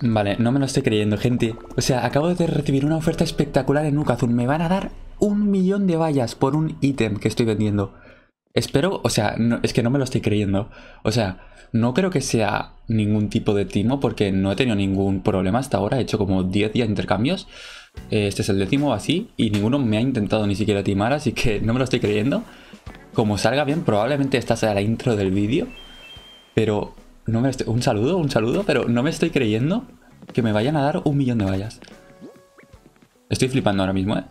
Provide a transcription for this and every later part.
Vale, no me lo estoy creyendo, gente. O sea, acabo de recibir una oferta espectacular en azul Me van a dar un millón de vallas por un ítem que estoy vendiendo. Espero, o sea, es que no me lo estoy creyendo. O sea, no creo que sea ningún tipo de timo porque no he tenido ningún problema hasta ahora. He hecho como 10 días de intercambios. Eh, este es el décimo así y ninguno me ha intentado ni siquiera timar, así que no me lo estoy creyendo. Como salga bien, probablemente esta sea la intro del vídeo. Pero no me Un saludo, un saludo, pero no me estoy creyendo que me vayan a dar un millón de vallas. Estoy flipando ahora mismo, ¿eh?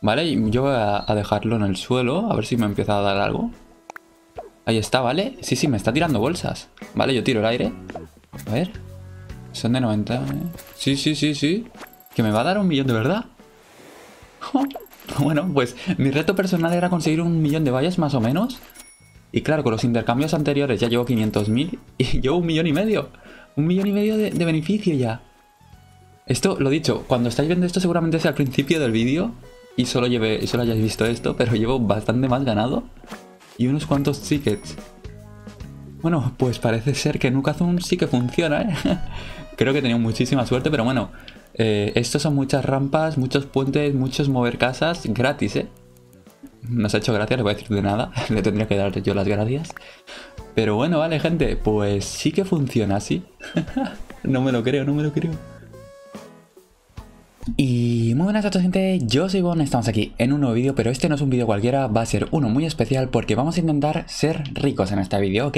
Vale, yo voy a dejarlo en el suelo, a ver si me empieza a dar algo. Ahí está, ¿vale? Sí, sí, me está tirando bolsas. Vale, yo tiro el aire. A ver. Son de 90, ¿eh? Sí, sí, sí, sí. Que me va a dar un millón de verdad. bueno, pues mi reto personal era conseguir un millón de vallas más o menos. Y claro, con los intercambios anteriores ya llevo 500.000 y llevo un millón y medio. Un millón y medio de, beneficio ya. Esto, lo dicho, cuando estáis viendo esto seguramente sea al principio del vídeo y solo, lleve, solo hayáis visto esto, pero llevo bastante más ganado y unos cuantos tickets. Bueno, pues parece ser que Nukazum sí que funciona, ¿eh? Creo que he tenido muchísima suerte, pero bueno. Eh, estos son muchas rampas, muchos puentes, muchos mover casas gratis, ¿eh? nos ha hecho gracia, le voy a decir de nada, le tendría que darte yo las gracias. Pero bueno, vale, gente, pues sí que funciona así. no me lo creo, no me lo creo. Y muy buenas a gente, yo soy Bon, estamos aquí en un nuevo vídeo, pero este no es un vídeo cualquiera, va a ser uno muy especial porque vamos a intentar ser ricos en este vídeo, ¿ok?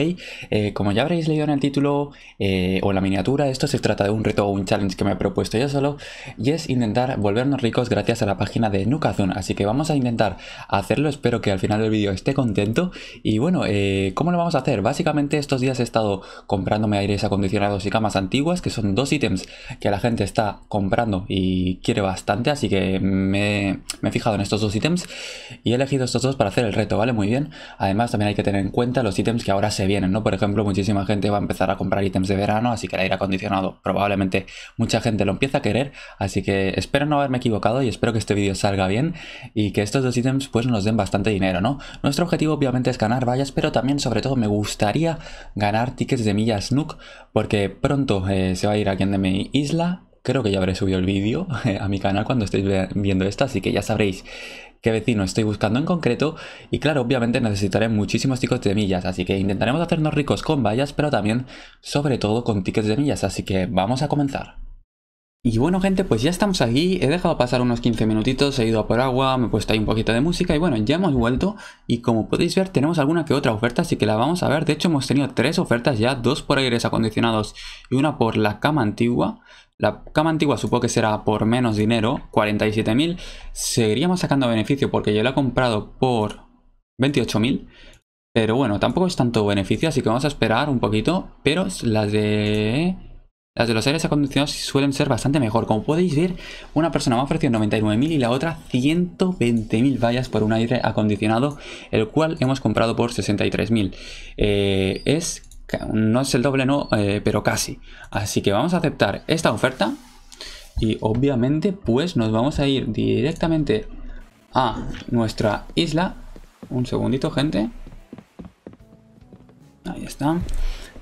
Eh, como ya habréis leído en el título eh, o en la miniatura, esto se trata de un reto o un challenge que me he propuesto yo solo y es intentar volvernos ricos gracias a la página de Nukazun, así que vamos a intentar hacerlo, espero que al final del vídeo esté contento y bueno, eh, ¿cómo lo vamos a hacer? Básicamente estos días he estado comprándome aires acondicionados y camas antiguas, que son dos ítems que la gente está comprando y quiere bastante, así que me, he fijado en estos dos ítems y he elegido estos dos para hacer el reto, ¿vale? Muy bien. Además, también hay que tener en cuenta los ítems que ahora se vienen, ¿no? Por ejemplo, muchísima gente va a empezar a comprar ítems de verano, así que el aire acondicionado probablemente mucha gente lo empieza a querer, así que espero no haberme equivocado y espero que este vídeo salga bien y que estos dos ítems pues nos den bastante dinero, ¿no? Nuestro objetivo obviamente es ganar vallas, pero también sobre todo me gustaría ganar tickets de millas Nook porque pronto eh, se va a ir alguien de mi isla creo que ya habré subido el vídeo a mi canal cuando estéis viendo esto, así que ya sabréis qué vecino estoy buscando en concreto y claro, obviamente necesitaré muchísimos ticos de millas, así que intentaremos hacernos ricos con vallas, pero también sobre todo con tickets de millas, así que vamos a comenzar. Y bueno gente, pues ya estamos aquí, he dejado pasar unos 15 minutitos, he ido a por agua, me he puesto ahí un poquito de música y bueno, ya hemos vuelto y como podéis ver tenemos alguna que otra oferta, así que la vamos a ver, de hecho hemos tenido tres ofertas ya, dos por aires acondicionados y una por la cama antigua, la cama antigua supongo que será por menos dinero, 47.000, seguiríamos sacando beneficio porque yo la he comprado por 28.000, pero bueno, tampoco es tanto beneficio, así que vamos a esperar un poquito, pero las de las de los aires acondicionados suelen ser bastante mejor. Como podéis ver, una persona me ha ofrecido 99.000 y la otra 120.000 vallas por un aire acondicionado, el cual hemos comprado por 63.000. Eh, es, no es el doble, no, eh, pero casi. Así que vamos a aceptar esta oferta y obviamente pues nos vamos a ir directamente a nuestra isla. Un segundito, gente. Ahí está.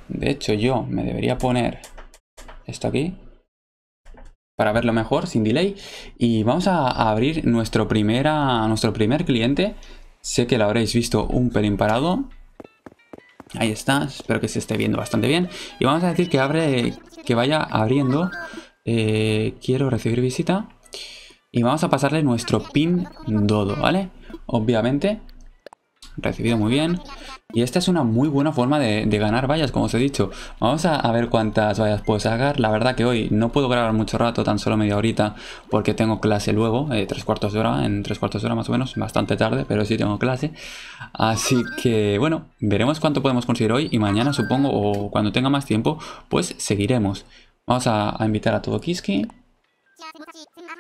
De hecho, yo me debería poner esto aquí, para verlo mejor, sin delay. Y vamos a abrir nuestro, primera, nuestro primer cliente. Sé que lo habréis visto un pelín parado. Ahí está, espero que se esté viendo bastante bien. Y vamos a decir que abre, que vaya abriendo. Eh, quiero recibir visita. Y vamos a pasarle nuestro pin dodo, ¿vale? Obviamente. Recibido muy bien. Y esta es una muy buena forma de, ganar vallas, como os he dicho. Vamos a, ver cuántas vallas puedo sacar. La verdad que hoy no puedo grabar mucho rato, tan solo media horita, porque tengo clase luego, eh, tres cuartos de hora, en tres cuartos de hora más o menos, bastante tarde, pero sí tengo clase. Así que, bueno, veremos cuánto podemos conseguir hoy y mañana supongo, o cuando tenga más tiempo, pues seguiremos. Vamos a, a invitar a todo Kiski.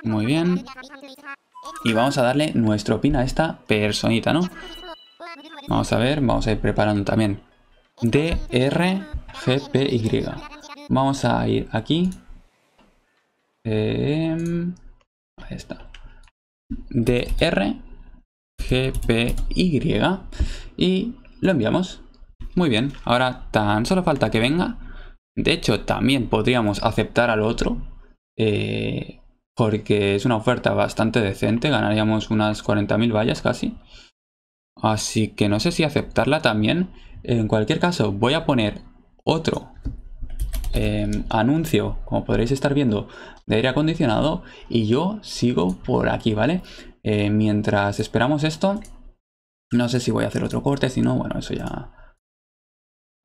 Muy bien. Y vamos a darle nuestro pin a esta personita, ¿no? Vamos a ver, vamos a ir preparando también. DRGPY. Vamos a ir aquí. Em, ahí está. DRGPY. Y lo enviamos. Muy bien, ahora tan solo falta que venga. De hecho, también podríamos aceptar al otro. Eh, porque es una oferta bastante decente. Ganaríamos unas 40.000 vallas casi. Así que no sé si aceptarla también. En cualquier caso, voy a poner otro em, anuncio, como podréis estar viendo, de aire acondicionado. Y yo sigo por aquí, ¿vale? Eh, mientras esperamos esto, no sé si voy a hacer otro corte, si no, bueno, eso ya...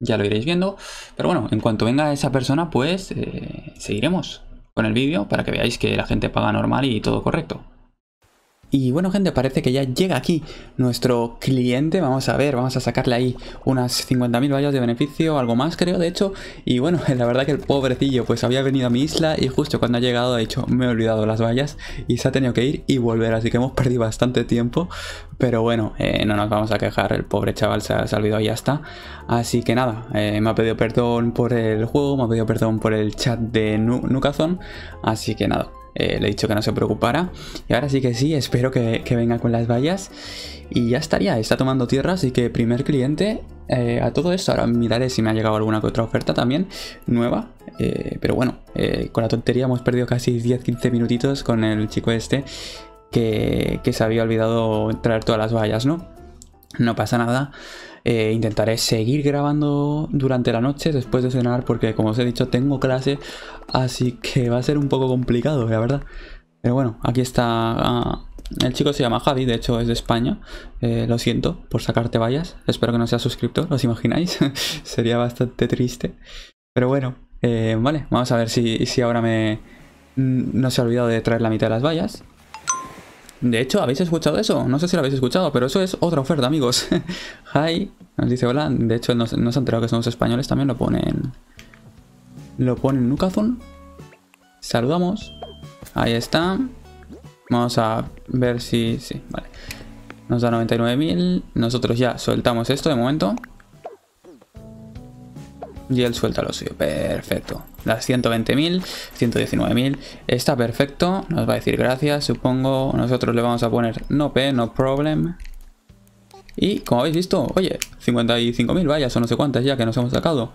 Ya lo iréis viendo. Pero bueno, en cuanto venga esa persona, pues eh, seguiremos con el vídeo para que veáis que la gente paga normal y todo correcto. Y bueno gente, parece que ya llega aquí nuestro cliente. Vamos a ver, vamos a sacarle ahí unas 50.000 vallas de beneficio, algo más creo de hecho. Y bueno, la verdad que el pobrecillo pues había venido a mi isla y justo cuando ha llegado ha dicho me he olvidado las vallas y se ha tenido que ir y volver. Así que hemos perdido bastante tiempo. Pero bueno, eh, no nos vamos a quejar, el pobre chaval se ha salido y ya está. Así que nada, eh, me ha pedido perdón por el juego, me ha pedido perdón por el chat de Nucazón. Así que nada. Eh, le he dicho que no se preocupara. Y ahora sí que sí, espero que, venga con las vallas. Y ya estaría, está tomando tierra, así que primer cliente eh, a todo esto. Ahora miraré si me ha llegado alguna que otra oferta también nueva. Eh, pero bueno, con la tontería hemos perdido casi 10-15 minutitos con el chico este que, que se había olvidado traer todas las vallas, ¿no? No pasa nada. Eh, intentaré seguir grabando durante la noche después de cenar porque como os he dicho tengo clase, así que va a ser un poco complicado, la verdad. Pero bueno, aquí está... Ah, el chico se llama Javi, de hecho es de España. Eh, lo siento por sacarte vallas. Espero que no seas suscriptor, ¿os imagináis? Sería bastante triste. Pero bueno, eh, vale, vamos a ver si, si ahora me... Mm, no se ha olvidado de traer la mitad de las vallas. De hecho, ¿habéis escuchado eso? No sé si lo habéis escuchado, pero eso es otra oferta, amigos. Hi, nos dice hola. De hecho, nos han enterado que somos españoles, también lo ponen. Lo ponen Nukazun. Saludamos. Ahí está. Vamos a ver si... Sí, vale. Nos da 99.000. Nosotros ya soltamos esto de momento. Y él suelta lo suyo. Perfecto. Las 120.000, 119.000. Está perfecto. Nos va a decir gracias, supongo. Nosotros le vamos a poner no P, no problem. Y como habéis visto, oye, 55.000 vaya o no sé cuántas ya que nos hemos sacado.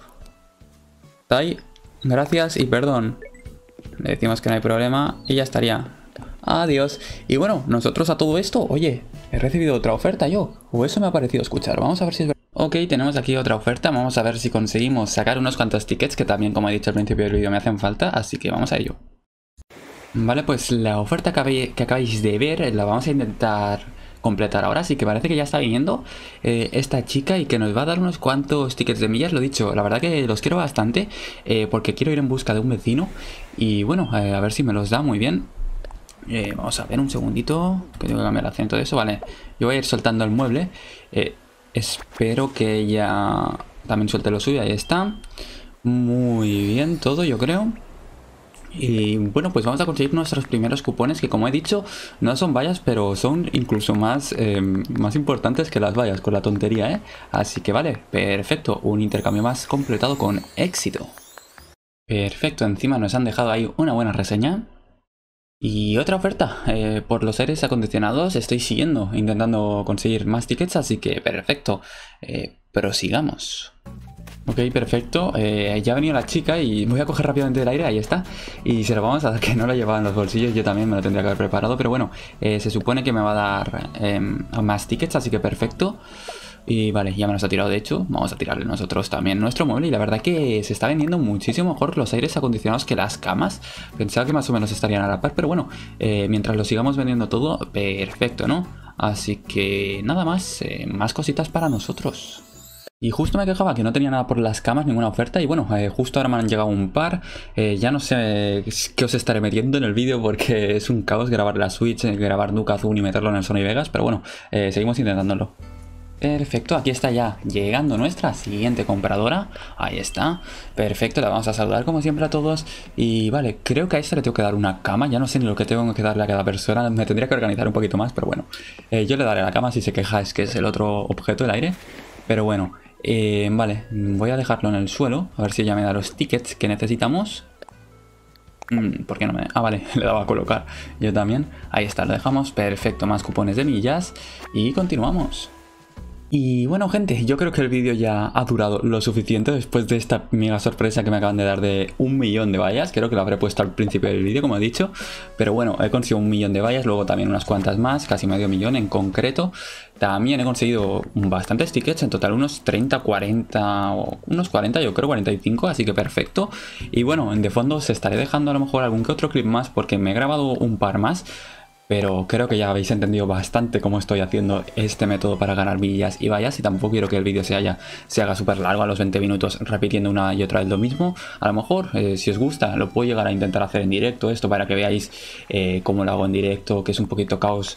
Está ahí. Gracias y perdón. Le decimos que no hay problema y ya estaría. Adiós. Y bueno, nosotros a todo esto, oye, he recibido otra oferta yo. O eso me ha parecido escuchar. Vamos a ver si es verdad. Ok, tenemos aquí otra oferta, vamos a ver si conseguimos sacar unos cuantos tickets que también, como he dicho al principio del vídeo, me hacen falta, así que vamos a ello. Vale, pues la oferta que, acabáis de ver eh, la vamos a intentar completar ahora, así que parece que ya está viniendo eh, esta chica y que nos va a dar unos cuantos tickets de millas, lo dicho, la verdad que los quiero bastante eh, porque quiero ir en busca de un vecino y bueno, a ver si me los da muy bien. Eh, vamos a ver un segundito, que tengo que cambiar el acento de eso, vale. Yo voy a ir soltando el mueble. Eh, espero que ella también suelte lo suyo, ahí está. Muy bien todo, yo creo. Y bueno, pues vamos a conseguir nuestros primeros cupones que como he dicho, no son vallas, pero son incluso más, em, más importantes que las vallas, con la tontería, ¿eh? Así que vale, perfecto, un intercambio más completado con éxito. Perfecto, encima nos han dejado ahí una buena reseña. Y otra oferta eh, por los aires acondicionados estoy siguiendo, intentando conseguir más tickets, así que perfecto, eh, prosigamos. Ok, perfecto, eh, ya ha venido la chica y voy a coger rápidamente el aire, ahí está, y se lo vamos a dar, que no la llevaba en los bolsillos, yo también me lo tendría que haber preparado, pero bueno, se supone que me va a dar em, más tickets, así que perfecto. Y vale, ya me los ha tirado de hecho. Vamos a tirarle nosotros también nuestro mueble. Y la verdad que se está vendiendo muchísimo mejor los aires acondicionados que las camas. Pensaba que más o menos estarían a la par, pero bueno, eh, mientras lo sigamos vendiendo todo, perfecto, ¿no? Así que nada más, eh, más cositas para nosotros. Y justo me quejaba que no tenía nada por las camas, ninguna oferta. Y bueno, eh, justo ahora me han llegado un par. ya no sé qué os estaré metiendo en el vídeo porque es un caos grabar la Switch, grabar Nuka Azul y meterlo en el Sony Vegas. Pero bueno, seguimos intentándolo. Perfecto, aquí está ya llegando nuestra siguiente compradora. Ahí está. Perfecto, la vamos a saludar como siempre a todos. Y vale, creo que a esta le tengo que dar una cama. Ya no sé ni lo que tengo que darle a cada persona. Me tendría que organizar un poquito más, pero bueno. Eh, yo le daré la cama si se queja, es que es el otro objeto, el aire. Pero bueno, eh, vale, voy a dejarlo en el suelo. A ver si ella me da los tickets que necesitamos. Mm, ¿Por qué no me.? Ah, vale, le daba a colocar. Yo también. Ahí está, lo dejamos. Perfecto, más cupones de millas. Y continuamos. Y bueno gente, yo creo que el vídeo ya ha durado lo suficiente después de esta mega sorpresa que me acaban de dar de un millón de vallas. Creo que lo habré puesto al principio del vídeo, como he dicho. Pero bueno, he conseguido un millón de vallas, luego también unas cuantas más, casi medio millón en concreto. También he conseguido bastantes tickets, en total unos 30, 40, unos 40 yo creo, 45, así que perfecto. Y bueno, en de fondo os estaré dejando a lo mejor algún que otro clip más porque me he grabado un par más pero creo que ya habéis entendido bastante cómo estoy haciendo este método para ganar villas y vallas y tampoco quiero que el vídeo se, se haga súper largo a los 20 minutos repitiendo una y otra vez lo mismo. A lo mejor, eh, si os gusta, lo puedo llegar a intentar hacer en directo esto para que veáis eh, cómo lo hago en directo, que es un poquito caos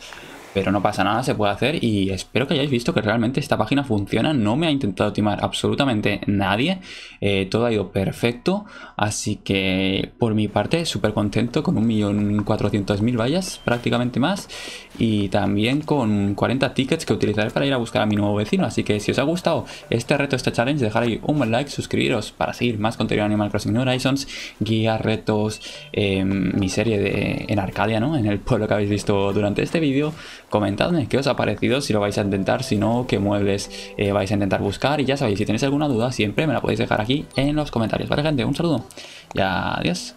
pero no pasa nada, se puede hacer y espero que hayáis visto que realmente esta página funciona. No me ha intentado timar absolutamente nadie. Eh, todo ha ido perfecto. Así que por mi parte súper contento con 1.400.000 vallas, prácticamente más. Y también con 40 tickets que utilizaré para ir a buscar a mi nuevo vecino. Así que si os ha gustado este reto, este challenge, dejar ahí un buen like, suscribiros para seguir más contenido de Animal Crossing New Horizons, guías, retos, eh, mi serie en Arcadia, ¿no? En el pueblo que habéis visto durante este vídeo comentadme qué os ha parecido, si lo vais a intentar, si no, qué muebles eh, vais a intentar buscar. Y ya sabéis, si tenéis alguna duda, siempre me la podéis dejar aquí en los comentarios. Vale, gente, un saludo y adiós.